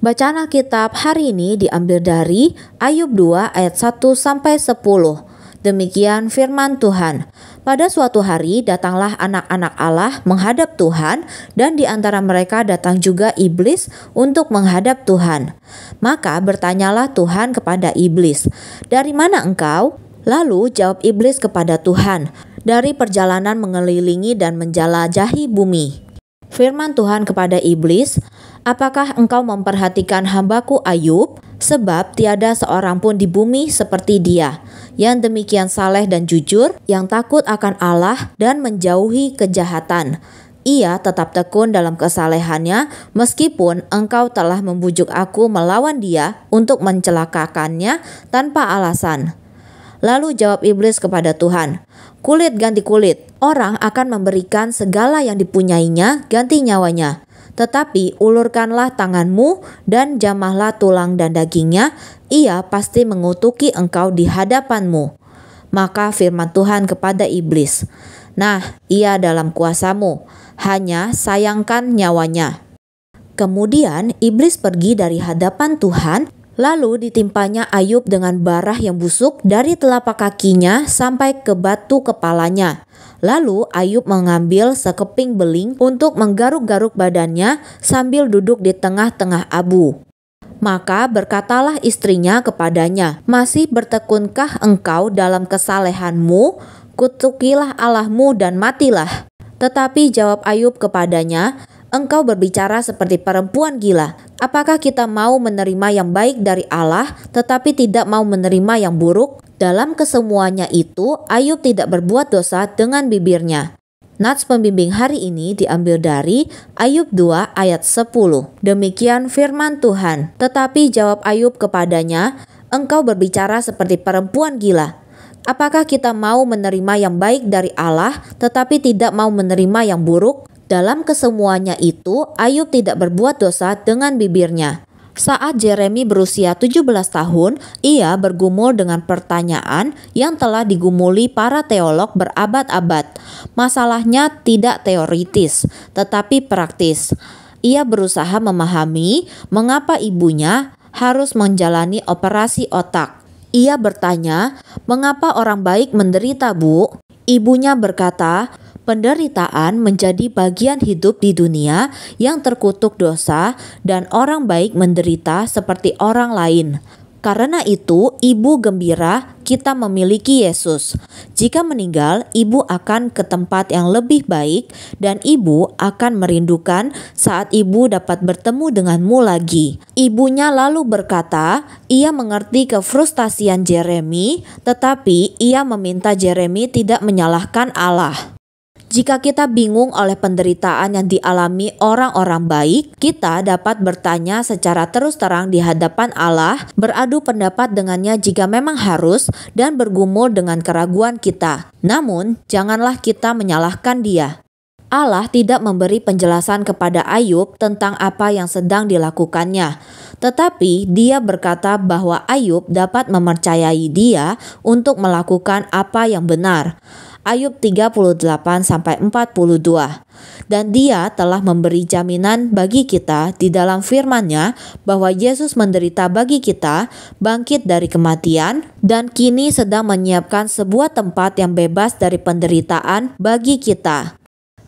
Bacaan Alkitab hari ini diambil dari Ayub 2 ayat 1 sampai 10. Demikian firman Tuhan. Pada suatu hari datanglah anak-anak Allah menghadap Tuhan dan di antara mereka datang juga iblis untuk menghadap Tuhan. Maka bertanyalah Tuhan kepada iblis, "Dari mana engkau?" Lalu jawab iblis kepada Tuhan, "Dari perjalanan mengelilingi dan menjelajahi bumi." Firman Tuhan kepada iblis, Apakah engkau memperhatikan hambaku Ayub? Sebab tiada seorang pun di bumi seperti dia, yang demikian saleh dan jujur, yang takut akan Allah dan menjauhi kejahatan. Ia tetap tekun dalam kesalehannya, meskipun engkau telah membujuk aku melawan dia untuk mencelakakannya tanpa alasan. Lalu jawab iblis kepada Tuhan, "Kulit ganti kulit, orang akan memberikan segala yang dipunyainya ganti nyawanya." Tetapi ulurkanlah tanganmu dan jamahlah tulang dan dagingnya, ia pasti mengutuki engkau di hadapanmu. Maka firman Tuhan kepada iblis, Nah, ia dalam kuasamu, hanya sayangkan nyawanya. Kemudian iblis pergi dari hadapan Tuhan Lalu ditimpanya Ayub dengan barah yang busuk dari telapak kakinya sampai ke batu kepalanya. Lalu Ayub mengambil sekeping beling untuk menggaruk-garuk badannya sambil duduk di tengah-tengah abu. Maka berkatalah istrinya kepadanya, "Masih bertekunkah engkau dalam kesalehanmu? Kutukilah Allahmu dan matilah." Tetapi jawab Ayub kepadanya, engkau berbicara seperti perempuan gila. Apakah kita mau menerima yang baik dari Allah, tetapi tidak mau menerima yang buruk? Dalam kesemuanya itu, Ayub tidak berbuat dosa dengan bibirnya. Nats pembimbing hari ini diambil dari Ayub 2 ayat 10. Demikian firman Tuhan. Tetapi jawab Ayub kepadanya, engkau berbicara seperti perempuan gila. Apakah kita mau menerima yang baik dari Allah, tetapi tidak mau menerima yang buruk? Dalam kesemuanya itu, Ayub tidak berbuat dosa dengan bibirnya. Saat Jeremy berusia 17 tahun, ia bergumul dengan pertanyaan yang telah digumuli para teolog berabad-abad. Masalahnya tidak teoritis, tetapi praktis. Ia berusaha memahami mengapa ibunya harus menjalani operasi otak. Ia bertanya, "Mengapa orang baik menderita, Bu?" Ibunya berkata, Penderitaan menjadi bagian hidup di dunia yang terkutuk dosa, dan orang baik menderita seperti orang lain. Karena itu, ibu gembira kita memiliki Yesus. Jika meninggal, ibu akan ke tempat yang lebih baik, dan ibu akan merindukan saat ibu dapat bertemu denganmu lagi. Ibunya lalu berkata, "Ia mengerti kefrustasian Jeremy, tetapi ia meminta Jeremy tidak menyalahkan Allah." Jika kita bingung oleh penderitaan yang dialami orang-orang baik, kita dapat bertanya secara terus terang di hadapan Allah, beradu pendapat dengannya jika memang harus, dan bergumul dengan keraguan kita. Namun, janganlah kita menyalahkan Dia. Allah tidak memberi penjelasan kepada Ayub tentang apa yang sedang dilakukannya, tetapi Dia berkata bahwa Ayub dapat mempercayai Dia untuk melakukan apa yang benar. Ayub 38 sampai 42. Dan dia telah memberi jaminan bagi kita di dalam firman-Nya bahwa Yesus menderita bagi kita, bangkit dari kematian dan kini sedang menyiapkan sebuah tempat yang bebas dari penderitaan bagi kita.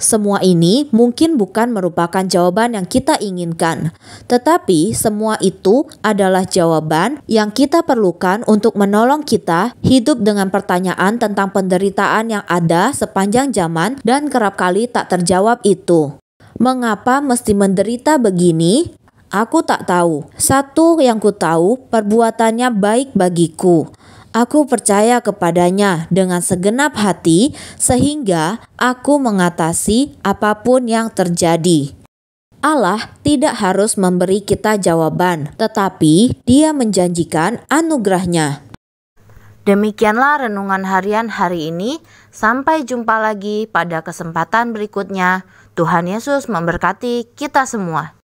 Semua ini mungkin bukan merupakan jawaban yang kita inginkan, tetapi semua itu adalah jawaban yang kita perlukan untuk menolong kita hidup dengan pertanyaan tentang penderitaan yang ada sepanjang zaman dan kerap kali tak terjawab itu. Mengapa mesti menderita begini? Aku tak tahu. Satu yang ku tahu, perbuatannya baik bagiku. Aku percaya kepadanya dengan segenap hati, sehingga aku mengatasi apapun yang terjadi. Allah tidak harus memberi kita jawaban, tetapi Dia menjanjikan anugerahnya. Demikianlah renungan harian hari ini. Sampai jumpa lagi pada kesempatan berikutnya. Tuhan Yesus memberkati kita semua.